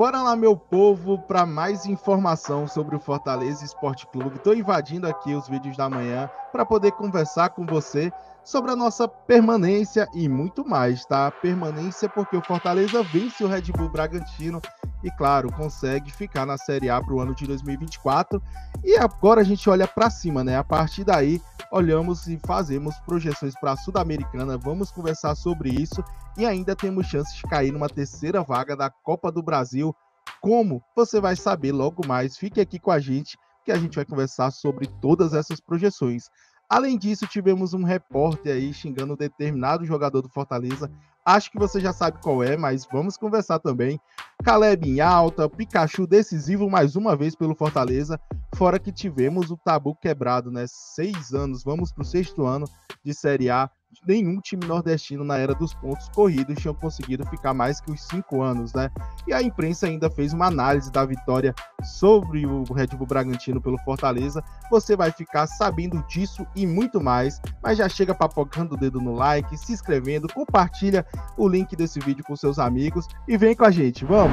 Bora lá, meu povo, para mais informação sobre o Fortaleza Esporte Clube. Estou invadindo aqui os vídeos da manhã para poder conversar com você sobre a nossa permanência e muito mais, tá? Permanência porque o Fortaleza vence o Red Bull Bragantino e, claro, consegue ficar na Série A para o ano de 2024. E agora a gente olha para cima, né? A partir daí, olhamos e fazemos projeções para a Sul-Americana, vamos conversar sobre isso e ainda temos chances de cair numa terceira vaga da Copa do Brasil. Como? Você vai saber logo mais. Fique aqui com a gente que a gente vai conversar sobre todas essas projeções. Além disso, tivemos um repórter aí xingando um determinado jogador do Fortaleza Acho que você já sabe qual é, mas vamos conversar também. Caleb em alta, Pikachu decisivo mais uma vez pelo Fortaleza, fora que tivemos o tabu quebrado, né? Seis anos, vamos para o sexto ano de Série A nenhum time nordestino na era dos pontos corridos tinha conseguido ficar mais que os cinco anos, né? E a imprensa ainda fez uma análise da vitória sobre o Red Bull Bragantino pelo Fortaleza. Você vai ficar sabendo disso e muito mais, mas já chega papocando o dedo no like, se inscrevendo, compartilha o link desse vídeo com seus amigos e vem com a gente, vamos!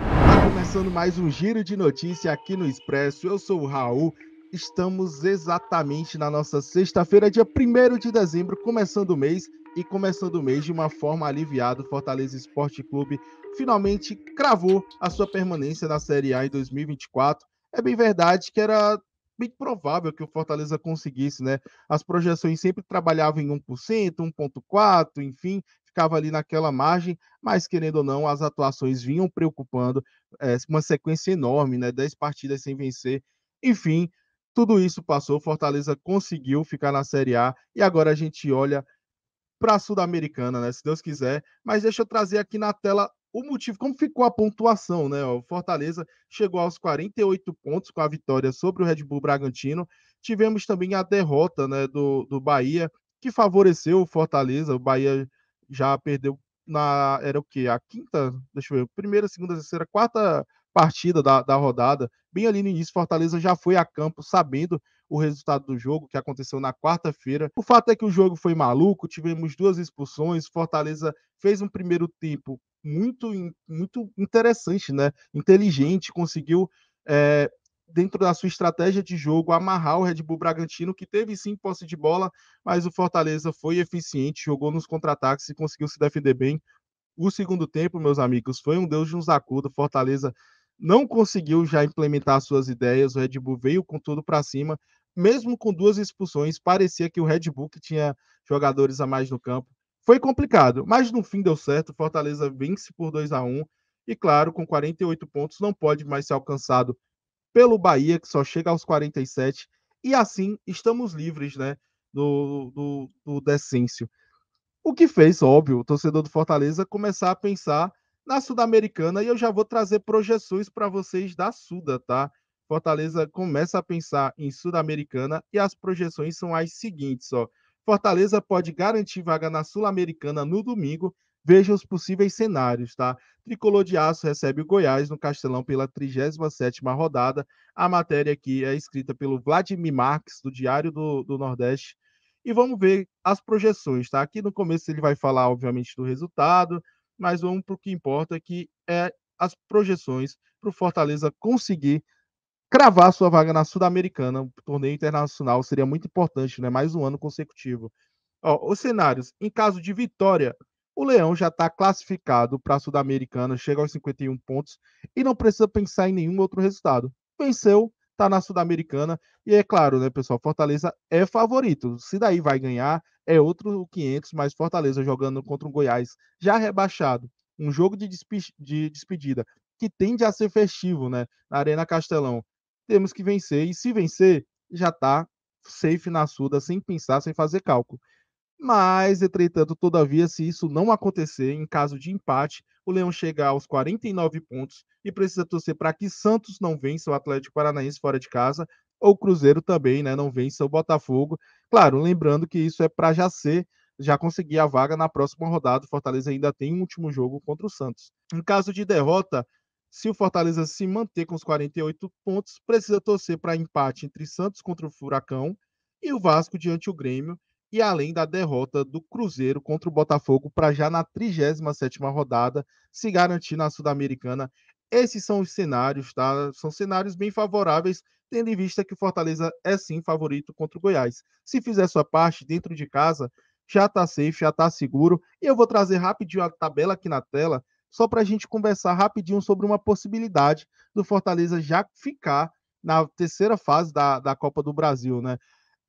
Tá começando mais um giro de notícia aqui no Expresso. Eu sou o Raul Estamos exatamente na nossa sexta-feira, dia 1 de dezembro, começando o mês e começando o mês de uma forma aliviada. O Fortaleza Esporte Clube finalmente cravou a sua permanência na Série A em 2024. É bem verdade que era bem provável que o Fortaleza conseguisse, né? As projeções sempre trabalhavam em 1%, 1,4%, enfim, ficava ali naquela margem, mas querendo ou não, as atuações vinham preocupando, é, uma sequência enorme, né? 10 partidas sem vencer, enfim, tudo isso passou, Fortaleza conseguiu ficar na Série A e agora a gente olha para a Sul-Americana, né? Se Deus quiser. Mas deixa eu trazer aqui na tela o motivo, como ficou a pontuação, né? O Fortaleza chegou aos 48 pontos com a vitória sobre o Red Bull Bragantino. Tivemos também a derrota né, do, do Bahia, que favoreceu o Fortaleza. O Bahia já perdeu na. Era o quê? A quinta? Deixa eu ver. Primeira, segunda, terceira, quarta partida da, da rodada. Bem ali no início, Fortaleza já foi a campo sabendo o resultado do jogo, que aconteceu na quarta-feira. O fato é que o jogo foi maluco, tivemos duas expulsões, Fortaleza fez um primeiro tempo muito, muito interessante, né? Inteligente, conseguiu. É, dentro da sua estratégia de jogo, amarrar o Red Bull Bragantino, que teve sim posse de bola, mas o Fortaleza foi eficiente, jogou nos contra-ataques e conseguiu se defender bem. O segundo tempo, meus amigos, foi um Deus nos acuda. Fortaleza não conseguiu já implementar suas ideias, o Red Bull veio com tudo para cima, mesmo com duas expulsões, parecia que o Red Bull que tinha jogadores a mais no campo. Foi complicado, mas no fim deu certo, Fortaleza vence por 2 a 1 e claro, com 48 pontos não pode mais ser alcançado pelo Bahia, que só chega aos 47, e assim estamos livres, né, do, do, do decêncio. O que fez, óbvio, o torcedor do Fortaleza começar a pensar na Sudamericana e eu já vou trazer projeções para vocês da Suda, tá? Fortaleza começa a pensar em Sudamericana e as projeções são as seguintes, ó. Fortaleza pode garantir vaga na Sul-Americana no domingo. Veja os possíveis cenários, tá? Tricolor de Aço recebe o Goiás no Castelão pela 37ª rodada. A matéria aqui é escrita pelo Vladimir Marx do Diário do, do Nordeste. E vamos ver as projeções, tá? Aqui no começo ele vai falar, obviamente, do resultado, mas vamos para o que importa, que é as projeções para o Fortaleza conseguir cravar sua vaga na Sul-Americana. O torneio internacional seria muito importante, né? Mais um ano consecutivo. Ó, os cenários: em caso de vitória, o Leão já está classificado para a Sul-Americana, chega aos 51 pontos e não precisa pensar em nenhum outro resultado. Venceu, está na Sul-Americana. E é claro, né, pessoal, Fortaleza é favorito. Se daí vai ganhar, é outro 500, mas Fortaleza jogando contra um Goiás já rebaixado. Um jogo de, despe de despedida que tende a ser festivo, né, na Arena Castelão. Temos que vencer, e se vencer, já está safe na Suda, sem pensar, sem fazer cálculo. Mas, entretanto, todavia, se isso não acontecer, em caso de empate, o Leão chega aos 49 pontos e precisa torcer para que Santos não vença o Atlético Paranaense fora de casa ou Cruzeiro também, né, não vença o Botafogo. Claro, lembrando que isso é para já ser, já conseguir a vaga na próxima rodada. O Fortaleza ainda tem um último jogo contra o Santos. Em caso de derrota, se o Fortaleza se manter com os 48 pontos, precisa torcer para empate entre Santos contra o Furacão e o Vasco diante o Grêmio e além da derrota do Cruzeiro contra o Botafogo para já na 37ª rodada se garantir na Sul-Americana. Esses são os cenários, tá? São cenários bem favoráveis, tendo em vista que o Fortaleza é sim favorito contra o Goiás. Se fizer sua parte dentro de casa, já tá safe, já tá seguro. E eu vou trazer rapidinho a tabela aqui na tela, só para a gente conversar rapidinho sobre uma possibilidade do Fortaleza já ficar na terceira fase da, da Copa do Brasil, né?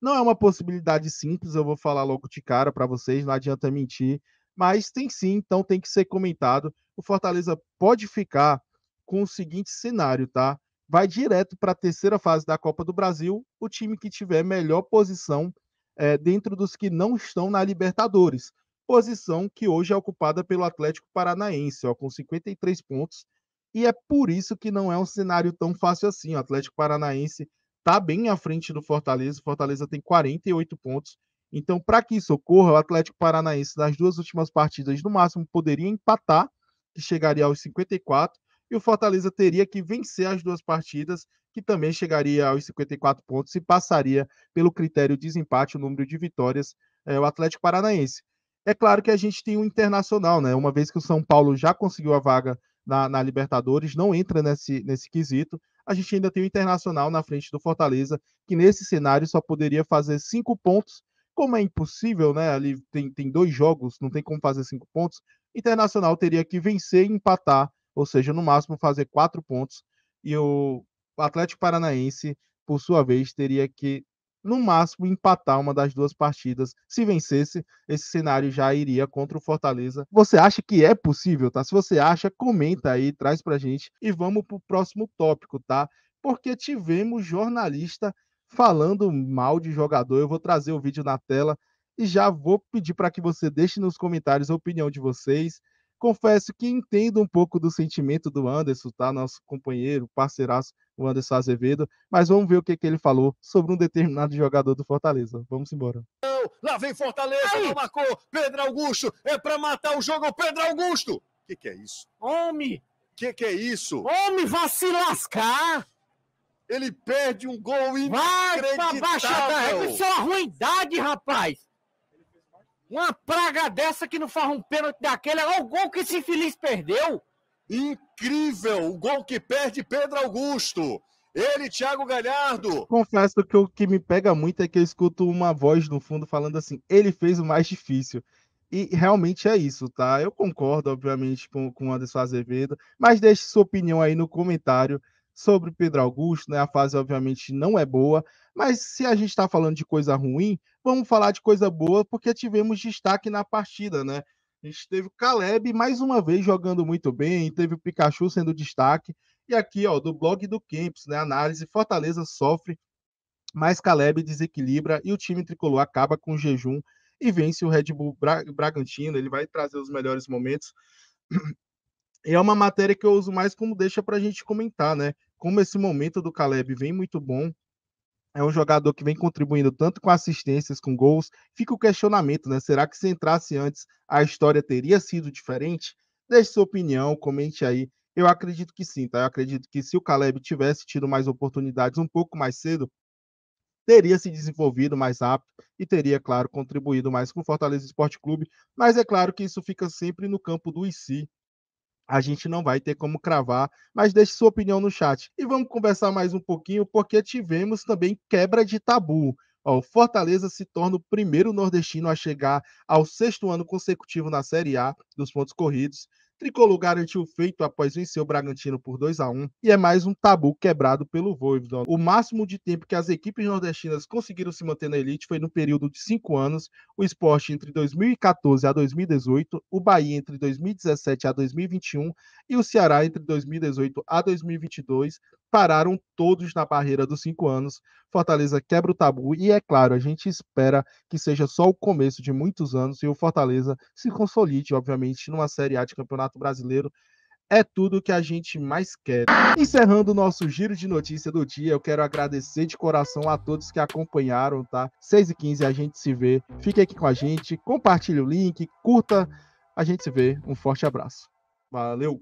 Não é uma possibilidade simples, eu vou falar logo de cara para vocês, não adianta mentir, mas tem sim, então tem que ser comentado. O Fortaleza pode ficar com o seguinte cenário, tá? Vai direto para a terceira fase da Copa do Brasil, o time que tiver melhor posição é, dentro dos que não estão na Libertadores, posição que hoje é ocupada pelo Atlético Paranaense, ó, com 53 pontos, e é por isso que não é um cenário tão fácil assim. O Atlético Paranaense está bem à frente do Fortaleza. O Fortaleza tem 48 pontos. Então, para que isso ocorra, o Atlético Paranaense, nas duas últimas partidas, no máximo, poderia empatar, que chegaria aos 54, e o Fortaleza teria que vencer as duas partidas, que também chegaria aos 54 pontos e passaria pelo critério de desempate o número de vitórias é, o Atlético Paranaense. É claro que a gente tem o um Internacional, né? Uma vez que o São Paulo já conseguiu a vaga na, na Libertadores, não entra nesse, nesse quesito, a gente ainda tem o Internacional na frente do Fortaleza, que nesse cenário só poderia fazer cinco pontos. Como é impossível, né? Ali tem, tem dois jogos, não tem como fazer cinco pontos. Internacional teria que vencer e empatar, ou seja, no máximo fazer quatro pontos. E o Atlético Paranaense, por sua vez, teria que no máximo empatar uma das duas partidas. Se vencesse, esse cenário já iria contra o Fortaleza. Você acha que é possível, tá? Se você acha, comenta aí, traz pra gente e vamos pro próximo tópico, tá? Porque tivemos jornalista falando mal de jogador. Eu vou trazer o vídeo na tela e já vou pedir para que você deixe nos comentários a opinião de vocês confesso que entendo um pouco do sentimento do Anderson, tá? Nosso companheiro, parceiraço, o Anderson Azevedo. Mas vamos ver o que, que ele falou sobre um determinado jogador do Fortaleza. Vamos embora. Lá vem Fortaleza, não marcou. Pedro Augusto, é para matar o jogo, é Pedro Augusto. O que, que é isso? Homem! O que, que é isso? Homem, vai se lascar! Ele perde um gol inacreditável. Vai pra baixa da isso é uma ruindade, rapaz! Uma praga dessa que não faz um pênalti daquele. Olha o gol que esse infeliz perdeu. Incrível! O gol que perde Pedro Augusto. Ele, Thiago Galhardo. Confesso que o que me pega muito é que eu escuto uma voz no fundo falando assim: ele fez o mais difícil. E realmente é isso, tá? Eu concordo, obviamente, com, com o Anderson Azevedo, mas deixe sua opinião aí no comentário sobre Pedro Augusto, né? A fase, obviamente, não é boa, mas se a gente está falando de coisa ruim, vamos falar de coisa boa, porque tivemos destaque na partida, né? A gente teve o Caleb mais uma vez jogando muito bem, teve o Pikachu sendo destaque. E aqui, ó, do blog do Camps, né? Análise: Fortaleza sofre, mas Caleb desequilibra e o time tricolor acaba com jejum e vence o Red Bull Bra Bragantino. Ele vai trazer os melhores momentos. E é uma matéria que eu uso mais como deixa para a gente comentar, né? como esse momento do Caleb vem muito bom, é um jogador que vem contribuindo tanto com assistências, com gols. Fica o questionamento, né? Será que se entrasse antes a história teria sido diferente? Deixe sua opinião, comente aí. Eu acredito que sim, tá? Eu acredito que se o Caleb tivesse tido mais oportunidades um pouco mais cedo, teria se desenvolvido mais rápido e teria, claro, contribuído mais com o Fortaleza Esporte Clube. Mas é claro que isso fica sempre no campo do IC, a gente não vai ter como cravar, mas deixe sua opinião no chat. E vamos conversar mais um pouquinho, porque tivemos também quebra de tabu. o Fortaleza se torna o primeiro nordestino a chegar ao sexto ano consecutivo na Série A dos pontos corridos. Tricolor garantiu o feito após vencer o Bragantino por 2 a 1 e é mais um tabu quebrado pelo Voivodon. O máximo de tempo que as equipes nordestinas conseguiram se manter na elite foi no período de cinco anos, o esporte entre 2014 a 2018, o Bahia entre 2017 a 2021 e o Ceará entre 2018 a 2022, pararam todos na barreira dos cinco anos. Fortaleza quebra o tabu e, é claro, a gente espera que seja só o começo de muitos anos e o Fortaleza se consolide, obviamente, numa Série A de Campeonato Brasileiro. É tudo que a gente mais quer. Encerrando o nosso giro de notícia do dia, eu quero agradecer de coração a todos que acompanharam, tá? 6 e 15 a gente se vê. Fique aqui com a gente, compartilhe o link, curta. A gente se vê. Um forte abraço. Valeu!